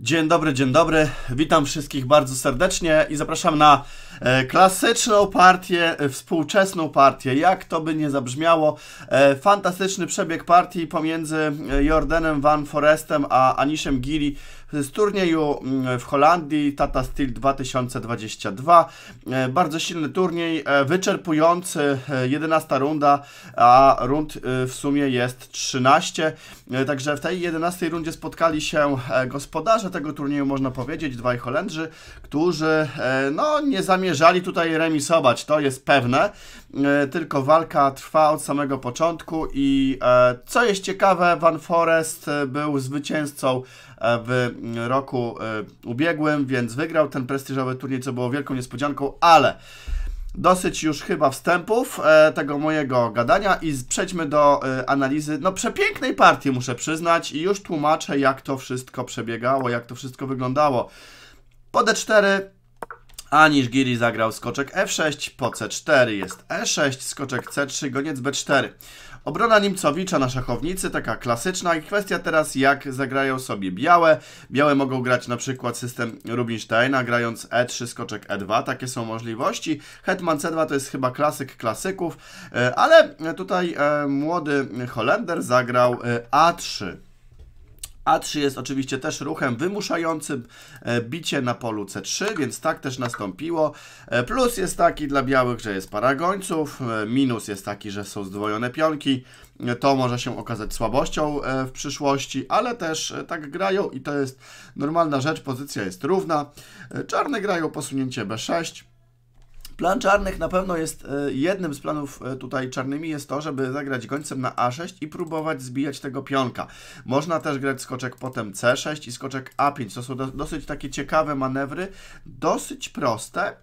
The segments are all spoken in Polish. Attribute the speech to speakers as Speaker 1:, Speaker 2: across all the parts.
Speaker 1: Dzień dobry, dzień dobry. Witam wszystkich bardzo serdecznie i zapraszam na e, klasyczną partię, e, współczesną partię. Jak to by nie zabrzmiało, e, fantastyczny przebieg partii pomiędzy Jordanem Van Forestem a Aniszem Gili z turnieju mm, w Holandii Tata Steel 2022. E, bardzo silny turniej, e, wyczerpujący, 11 e, runda, a rund w sumie jest 13. Także w tej 11 rundzie spotkali się gospodarze tego turnieju, można powiedzieć, dwaj Holendrzy, którzy no, nie zamierzali tutaj remisować, to jest pewne. E, tylko walka trwa od samego początku i e, co jest ciekawe, Van Forest e, był zwycięzcą w mm, roku ubiegłym, więc wygrał ten prestiżowy turniej, co było wielką niespodzianką, ale dosyć już chyba wstępów tego mojego gadania i przejdźmy do analizy, no przepięknej partii muszę przyznać i już tłumaczę jak to wszystko przebiegało, jak to wszystko wyglądało. Po D4 a Giri zagrał skoczek F6, po C4 jest E6, skoczek C3, goniec B4. Obrona Nimcowicza na szachownicy, taka klasyczna i kwestia teraz jak zagrają sobie białe. Białe mogą grać na przykład system Rubinsteina, grając E3, skoczek E2, takie są możliwości. Hetman C2 to jest chyba klasyk klasyków, e, ale tutaj e, młody Holender zagrał e, A3. A3 jest oczywiście też ruchem wymuszającym e, bicie na polu C3, więc tak też nastąpiło. E, plus jest taki dla białych, że jest para gońców, e, minus jest taki, że są zdwojone pionki. To może się okazać słabością w przyszłości, ale też tak grają i to jest normalna rzecz, pozycja jest równa. Czarne grają posunięcie B6, Plan czarnych na pewno jest e, jednym z planów e, tutaj czarnymi jest to, żeby zagrać gońcem na A6 i próbować zbijać tego pionka. Można też grać skoczek potem C6 i skoczek A5. To są dosyć takie ciekawe manewry, dosyć proste.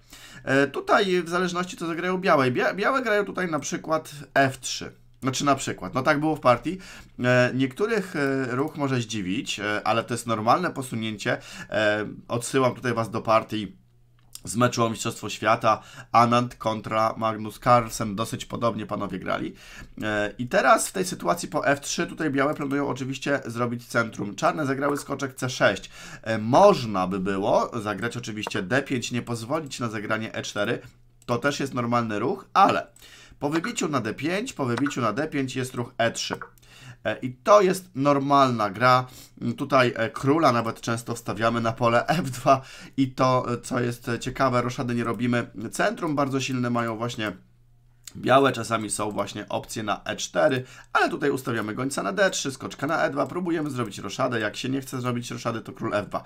Speaker 1: E, tutaj w zależności co zagrają białe. Białe grają tutaj na przykład F3. Znaczy na przykład, no tak było w partii. Niektórych ruch może zdziwić, ale to jest normalne posunięcie. Odsyłam tutaj Was do partii z meczu o Mistrzostwo Świata Anand kontra Magnus Carlsen. Dosyć podobnie panowie grali. E, I teraz w tej sytuacji po F3 tutaj białe planują oczywiście zrobić centrum. Czarne zagrały skoczek C6. E, można by było zagrać oczywiście D5, nie pozwolić na zagranie E4. To też jest normalny ruch, ale po wybiciu na D5, po wybiciu na D5 jest ruch E3. E, I to jest normalna gra. Mm, tutaj e, króla nawet często wstawiamy na pole F2 i to, e, co jest ciekawe, roszady nie robimy. Centrum bardzo silne mają właśnie białe, czasami są właśnie opcje na E4, ale tutaj ustawiamy gońca na D3, skoczka na E2, próbujemy zrobić roszadę, jak się nie chce zrobić roszady, to król F2.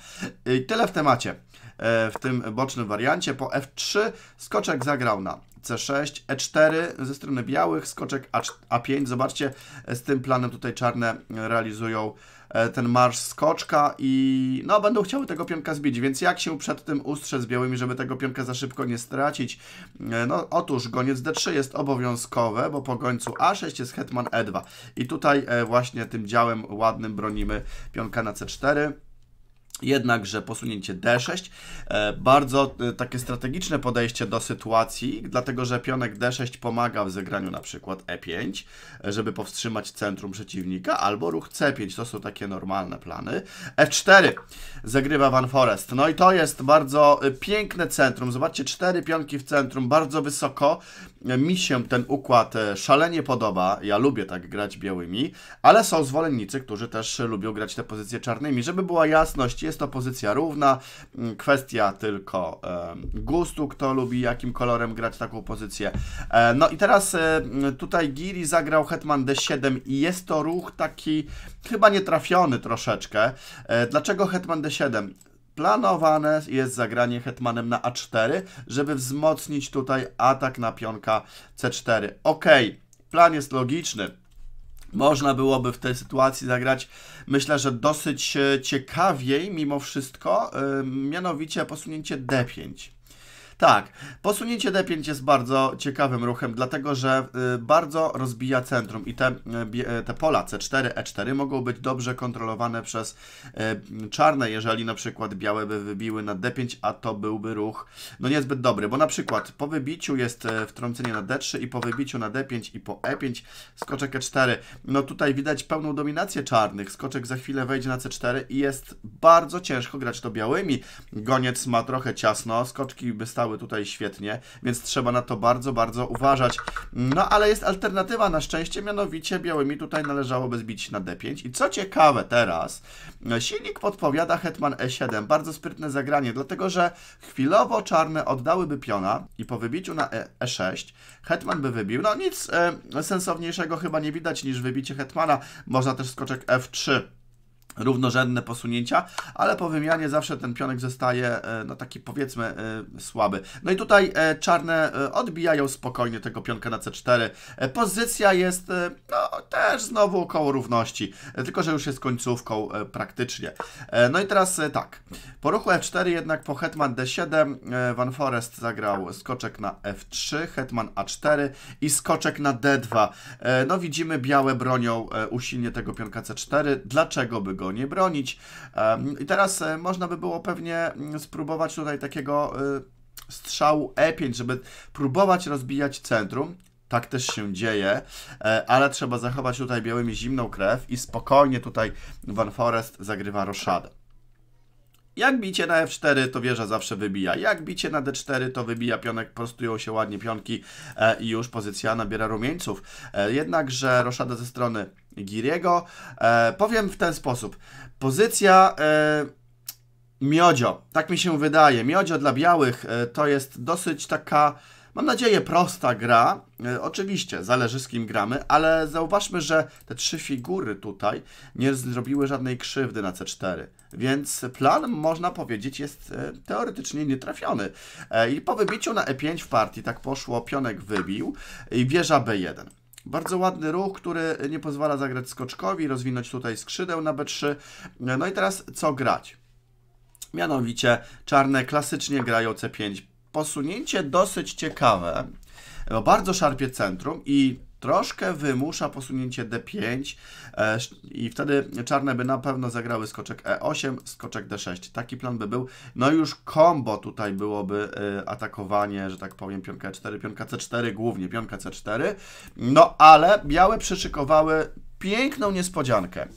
Speaker 1: I tyle w temacie, w tym bocznym wariancie. Po F3 skoczek zagrał na C6, E4 ze strony białych, skoczek A5. Zobaczcie, e, z tym planem tutaj czarne e, realizują e, ten marsz skoczka i no będą chciały tego pionka zbić, więc jak się przed tym ustrzec białymi, żeby tego pionka za szybko nie stracić? No otóż goniec D3 jest obowiązkowe, bo po gońcu A6 jest hetman E2 i tutaj właśnie tym działem ładnym bronimy pionka na C4 jednakże posunięcie D6. E, bardzo e, takie strategiczne podejście do sytuacji, dlatego że pionek D6 pomaga w zegraniu na przykład E5, e, żeby powstrzymać centrum przeciwnika, albo ruch C5, to są takie normalne plany. F4 zagrywa Van Forest. No i to jest bardzo piękne centrum. Zobaczcie, cztery pionki w centrum, bardzo wysoko mi się ten układ e, szalenie podoba. Ja lubię tak grać białymi, ale są zwolennicy, którzy też lubią grać te pozycje czarnymi. Żeby była jasność, jest to pozycja równa. Mm, kwestia tylko e, gustu, kto lubi jakim kolorem grać taką pozycję. E, no i teraz tutaj Giri zagrał Hetman D7 i jest to ruch taki chyba nietrafiony troszeczkę. Dlaczego Hetman D7? planowane jest zagranie hetmanem na a4, żeby wzmocnić tutaj atak na pionka c4. Ok, plan jest logiczny. Można byłoby w tej sytuacji zagrać, myślę, że dosyć e, ciekawiej mimo wszystko, e, mianowicie posunięcie d5. Tak, posunięcie D5 jest bardzo ciekawym ruchem, dlatego że y, bardzo rozbija centrum i te, y, y, te pola C4, E4 mogą być dobrze kontrolowane przez czarne, jeżeli na przykład białe by wybiły na D5, a to byłby ruch no niezbyt dobry, bo na przykład po wybiciu jest wtrącenie na D3 i po wybiciu na D5 i po E5 skoczek E4. No tutaj widać pełną dominację czarnych, skoczek za chwilę wejdzie na C4 i jest bardzo ciężko grać to białymi. Goniec ma trochę ciasno, skoczki by stały wyglądały tutaj świetnie, więc trzeba na to bardzo, bardzo uważać. No ale jest alternatywa na szczęście, mianowicie białymi tutaj należałoby zbić na D5. I co ciekawe teraz, silnik podpowiada Hetman E7, bardzo sprytne zagranie, dlatego że chwilowo czarne oddałyby piona i po wybiciu na e 6 e Hetman by wybił. No nic e, sensowniejszego chyba nie widać niż wybicie Hetmana, można też skoczek F3 równorzędne posunięcia, ale po wymianie zawsze ten pionek zostaje e, no taki powiedzmy e, słaby. No i tutaj e, czarne odbijają spokojnie tego pionka na c4. Pozycja jest no, też znowu około równości, tylko że już jest końcówką praktycznie. No i teraz tak, po ruchu f4 jednak po hetman d7 Van Forest zagrał skoczek na f3, hetman a4 i skoczek na d2. No widzimy białe bronią usilnie tego pionka c4. Dlaczego by go nie bronić. I teraz e, można by było pewnie mm, spróbować tutaj takiego e, strzału E5, żeby próbować rozbijać centrum. Tak też się dzieje, e, ale trzeba zachować tutaj białymi zimną krew i spokojnie tutaj Van Forest zagrywa roszadę. Jak bicie na F4, to wieża zawsze wybija. Jak bicie na D4, to wybija pionek, prostują się ładnie pionki i już pozycja nabiera rumieńców. Jednakże roszada ze strony Giriego. E, powiem w ten sposób. Pozycja e, Miodzio, tak mi się wydaje. Miodzio dla białych e, to jest dosyć taka, mam nadzieję, prosta gra. E, oczywiście, zależy z kim gramy, ale zauważmy, że te trzy figury tutaj nie zrobiły żadnej krzywdy na C4. Więc plan, można powiedzieć, jest e, teoretycznie nietrafiony. E, I po wybiciu na E5 w partii, tak poszło, pionek wybił i wieża B1. Bardzo ładny ruch, który nie pozwala zagrać skoczkowi, rozwinąć tutaj skrzydeł na B3. No i teraz co grać? Mianowicie czarne klasycznie grają C5. Posunięcie dosyć ciekawe, bo bardzo szarpie centrum i troszkę wymusza posunięcie D5 e, i wtedy czarne by na pewno zagrały skoczek E8, skoczek D6. Taki plan by był. No już combo tutaj byłoby e, atakowanie, że tak powiem, pionka E4, pionka C4 głównie, pionka C4. No ale białe przyszykowały piękną niespodziankę.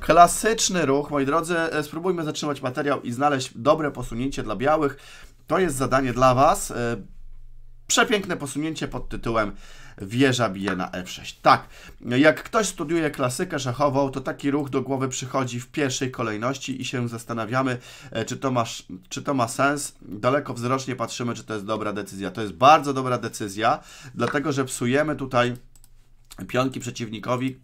Speaker 1: Klasyczny ruch, moi drodzy, e, spróbujmy zatrzymać materiał i znaleźć dobre posunięcie dla białych. To jest zadanie dla Was. E, Przepiękne posunięcie pod tytułem Wieża bije na F6. Tak, jak ktoś studiuje klasykę szachową, to taki ruch do głowy przychodzi w pierwszej kolejności i się zastanawiamy, e, czy to ma, czy to ma sens. Daleko wzrocznie patrzymy, czy to jest dobra decyzja. To jest bardzo dobra decyzja, dlatego że psujemy tutaj pionki przeciwnikowi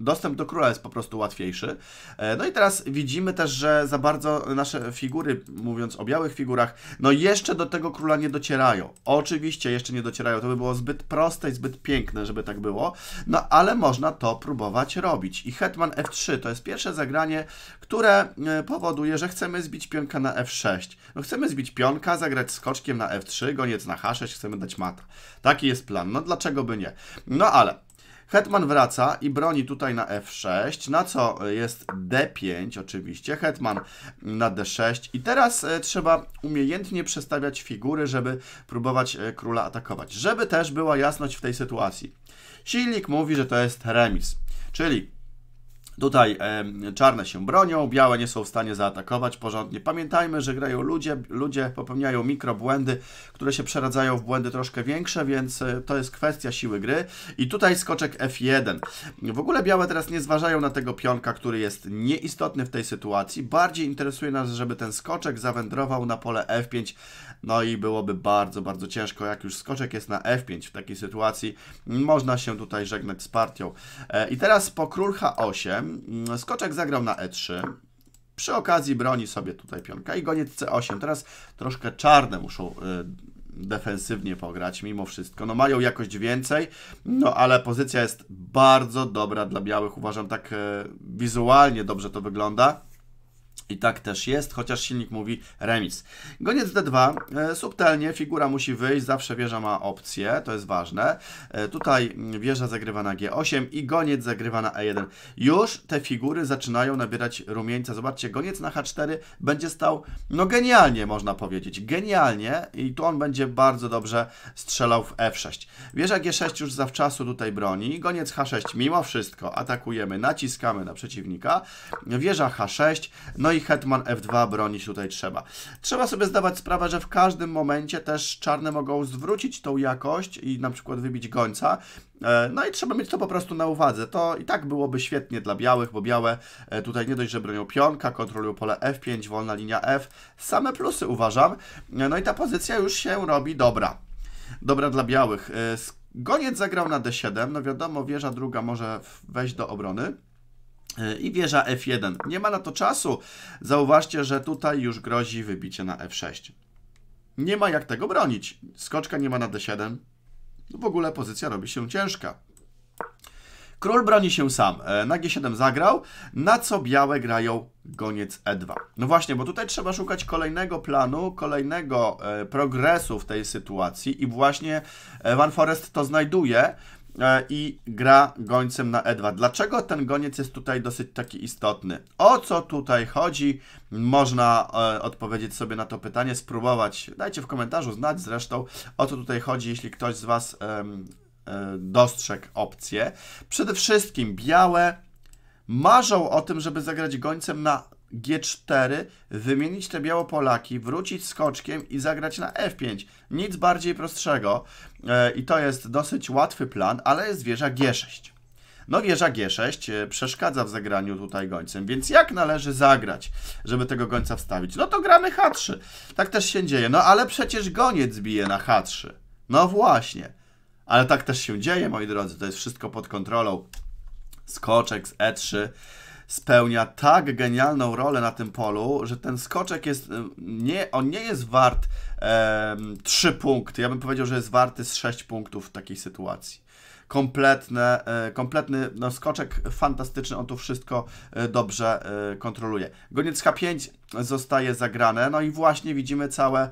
Speaker 1: Dostęp do króla jest po prostu łatwiejszy. E, no i teraz widzimy też, że za bardzo nasze figury, mówiąc o białych figurach, no jeszcze do tego króla nie docierają. Oczywiście jeszcze nie docierają, to by było zbyt proste i zbyt piękne, żeby tak było, no ale można to próbować robić. I Hetman F3 to jest pierwsze zagranie, które e, powoduje, że chcemy zbić pionka na F6. No chcemy zbić pionka, zagrać skoczkiem na F3, goniec na H6, chcemy dać mata. Taki jest plan, no dlaczego by nie? No ale Hetman wraca i broni tutaj na f6, na co jest d5 oczywiście, hetman na d6 i teraz e, trzeba umiejętnie przestawiać figury, żeby próbować e, króla atakować, żeby też była jasność w tej sytuacji. Silnik mówi, że to jest remis, czyli Tutaj e, czarne się bronią, białe nie są w stanie zaatakować porządnie. Pamiętajmy, że grają ludzie, ludzie popełniają mikrobłędy, które się przeradzają w błędy troszkę większe, więc e, to jest kwestia siły gry. I tutaj skoczek F1. W ogóle białe teraz nie zważają na tego pionka, który jest nieistotny w tej sytuacji. Bardziej interesuje nas, żeby ten skoczek zawędrował na pole F5. No i byłoby bardzo, bardzo ciężko, jak już skoczek jest na F5 w takiej sytuacji. Można się tutaj żegnać z partią. E, I teraz po król H8 Skoczek zagrał na E3. Przy okazji broni sobie tutaj pionka i goniec C8. Teraz troszkę czarne muszą e, defensywnie pograć mimo wszystko. No mają jakość więcej, no ale pozycja jest bardzo dobra dla białych. Uważam tak e, wizualnie dobrze to wygląda. I tak też jest, chociaż silnik mówi remis. Goniec D2, e, subtelnie, figura musi wyjść, zawsze wieża ma opcję, to jest ważne. E, tutaj wieża zagrywa na G8 i goniec zagrywa na E1. Już te figury zaczynają nabierać rumieńca. Zobaczcie, goniec na H4 będzie stał, no genialnie można powiedzieć, genialnie i tu on będzie bardzo dobrze strzelał w F6. Wieża G6 już zawczasu tutaj broni, goniec H6 mimo wszystko atakujemy, naciskamy na przeciwnika, wieża H6, no i i hetman f2 bronić tutaj trzeba. Trzeba sobie zdawać sprawę, że w każdym momencie też czarne mogą zwrócić tą jakość i na przykład wybić gońca. E, no i trzeba mieć to po prostu na uwadze. To i tak byłoby świetnie dla białych, bo białe e, tutaj nie dość, że bronią pionka, kontrolują pole f5, wolna linia f. Same plusy uważam. E, no i ta pozycja już się robi dobra. Dobra dla białych. Goniec zagrał na d7, no wiadomo, wieża druga może wejść do obrony. E, i wieża F1. Nie ma na to czasu. Zauważcie, że tutaj już grozi wybicie na F6. Nie ma jak tego bronić. Skoczka nie ma na D7. W ogóle pozycja robi się ciężka. Król broni się sam. E, na G7 zagrał, na co białe grają goniec E2. No właśnie, bo tutaj trzeba szukać kolejnego planu, kolejnego e, progresu w tej sytuacji i właśnie Van Forest to znajduje, E, i gra gońcem na E2. Dlaczego ten goniec jest tutaj dosyć taki istotny? O co tutaj chodzi? Można e, odpowiedzieć sobie na to pytanie, spróbować. Dajcie w komentarzu znać zresztą, o co tutaj chodzi, jeśli ktoś z Was e, e, dostrzegł opcję. Przede wszystkim białe marzą o tym, żeby zagrać gońcem na G4, wymienić te białopolaki, wrócić skoczkiem i zagrać na F5. Nic bardziej prostszego e, i to jest dosyć łatwy plan, ale jest wieża G6. No wieża G6 e, przeszkadza w zagraniu tutaj gońcem, więc jak należy zagrać, żeby tego gońca wstawić? No to gramy H3. Tak też się dzieje. No ale przecież goniec bije na H3. No właśnie. Ale tak też się dzieje, moi drodzy. To jest wszystko pod kontrolą. Skoczek z E3 spełnia tak genialną rolę na tym polu, że ten skoczek jest, nie, on nie jest wart e, 3 punkty. Ja bym powiedział, że jest warty z 6 punktów w takiej sytuacji kompletne, e, kompletny no, skoczek fantastyczny, on tu wszystko e, dobrze e, kontroluje. Goniec H5 zostaje zagrane, no i właśnie widzimy całe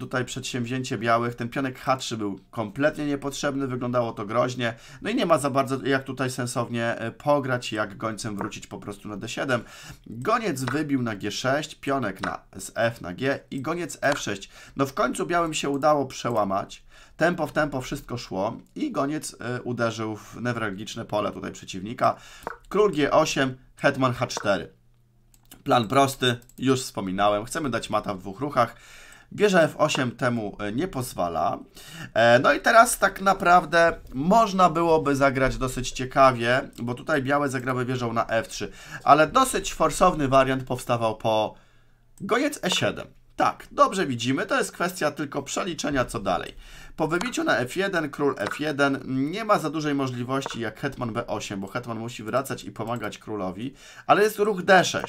Speaker 1: tutaj przedsięwzięcie białych, ten pionek H3 był kompletnie niepotrzebny, wyglądało to groźnie, no i nie ma za bardzo jak tutaj sensownie pograć, jak gońcem wrócić po prostu na D7. Goniec wybił na G6, pionek na, z F na G i goniec F6. No w końcu białym się udało przełamać, Tempo w tempo wszystko szło i goniec y, uderzył w newralgiczne pole tutaj przeciwnika. Król G8, hetman H4. Plan prosty, już wspominałem. Chcemy dać mata w dwóch ruchach. Bierze F8 temu y, nie pozwala. E, no i teraz tak naprawdę można byłoby zagrać dosyć ciekawie, bo tutaj białe zagrały wieżą na F3, ale dosyć forsowny wariant powstawał po goniec E7. Tak, dobrze widzimy, to jest kwestia tylko przeliczenia co dalej. Po wybiciu na F1, król F1 nie ma za dużej możliwości jak hetman B8, bo hetman musi wracać i pomagać królowi, ale jest ruch D6.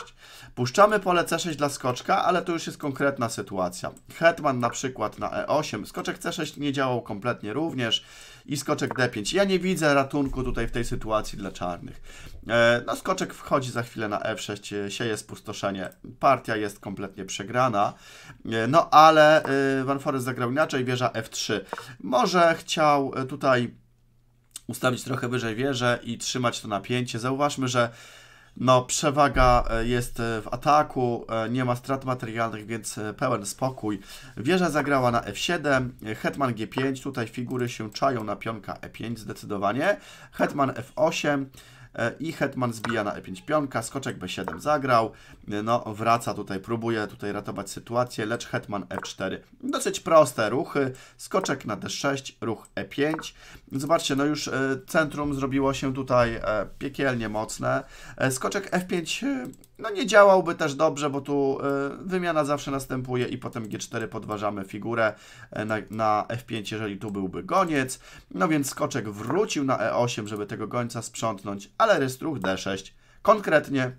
Speaker 1: Puszczamy pole C6 dla skoczka, ale to już jest konkretna sytuacja. Hetman na przykład na E8, skoczek C6 nie działał kompletnie również i skoczek D5. Ja nie widzę ratunku tutaj w tej sytuacji dla czarnych. E, no skoczek wchodzi za chwilę na F6, e, sieje spustoszenie. Partia jest kompletnie przegrana. E, no ale Van Forest zagrał inaczej, wieża F3. Może chciał e, tutaj ustawić trochę wyżej wieżę i trzymać to napięcie. Zauważmy, że no, przewaga e, jest e, w ataku, nie ma strat materialnych, więc pełen spokój. Wieża zagrała na f7, hetman g5, tutaj figury się czają na pionka e5 zdecydowanie, hetman f8, E, i hetman zbija na e5 pionka, skoczek b7 zagrał, e, no wraca tutaj, próbuje tutaj ratować sytuację, lecz hetman f4. E Dosyć proste ruchy, skoczek na d6, ruch e5. Zobaczcie, no już centrum zrobiło się tutaj piekielnie mocne. Skoczek f5 no nie działałby też dobrze, bo tu e, wymiana zawsze następuje i potem G4 podważamy figurę e, na, na F5, jeżeli tu byłby goniec. No więc skoczek wrócił na E8, żeby tego gońca sprzątnąć, ale rystruch D6. Konkretnie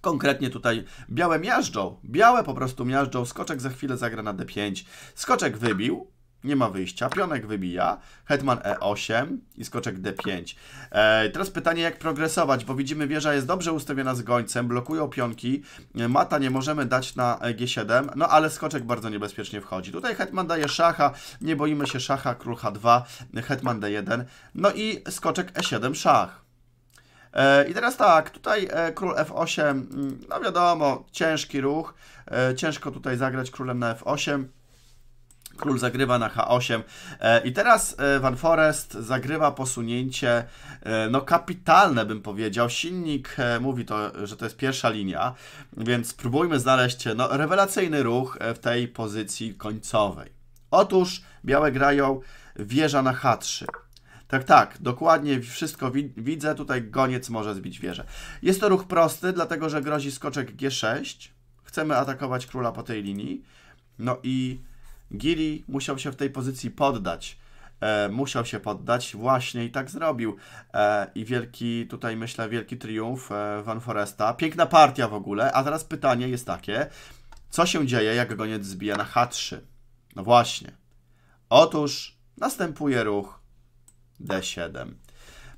Speaker 1: Konkretnie tutaj białe miażdżą, białe po prostu miażdżą, skoczek za chwilę zagra na d5, skoczek wybił, nie ma wyjścia, pionek wybija, hetman e8 i skoczek d5. E, teraz pytanie, jak progresować, bo widzimy, wieża jest dobrze ustawiona z gońcem, blokują pionki, e, mata nie możemy dać na e g7, no ale skoczek bardzo niebezpiecznie wchodzi. Tutaj hetman daje szacha, nie boimy się szacha, król h2, hetman d1, no i skoczek e7, szach. E, I teraz tak, tutaj król f8, mm, no wiadomo, ciężki ruch, ciężko tutaj zagrać królem na f8, Król zagrywa na H8 e, i teraz e, Van Forest zagrywa posunięcie, e, no kapitalne bym powiedział. Silnik mówi to, że to jest pierwsza linia, więc spróbujmy znaleźć no, rewelacyjny ruch w tej pozycji końcowej. Otóż białe grają wieża na H3. Tak, tak, dokładnie wszystko wi widzę, tutaj goniec może zbić wieżę. Jest to ruch prosty, dlatego że grozi skoczek G6. Chcemy atakować króla po tej linii. No i Gili musiał się w tej pozycji poddać. E, musiał się poddać właśnie i tak zrobił. E, I wielki, tutaj myślę, wielki triumf e, Van Foresta. Piękna partia w ogóle. A teraz pytanie jest takie, co się dzieje, jak goniec zbija na H3? No właśnie. Otóż następuje ruch D7.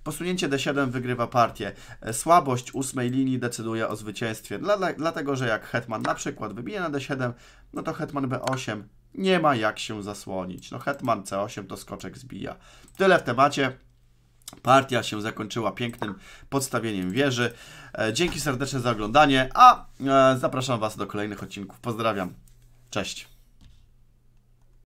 Speaker 1: Posunięcie D7 wygrywa partię. E, słabość ósmej linii decyduje o zwycięstwie, dla, dlatego że jak hetman na przykład wybije na D7, no to hetman B8 nie ma jak się zasłonić. No hetman C8 to skoczek zbija. Tyle w temacie. Partia się zakończyła pięknym podstawieniem wieży. E, dzięki serdeczne za oglądanie, a e, zapraszam Was do kolejnych odcinków. Pozdrawiam. Cześć.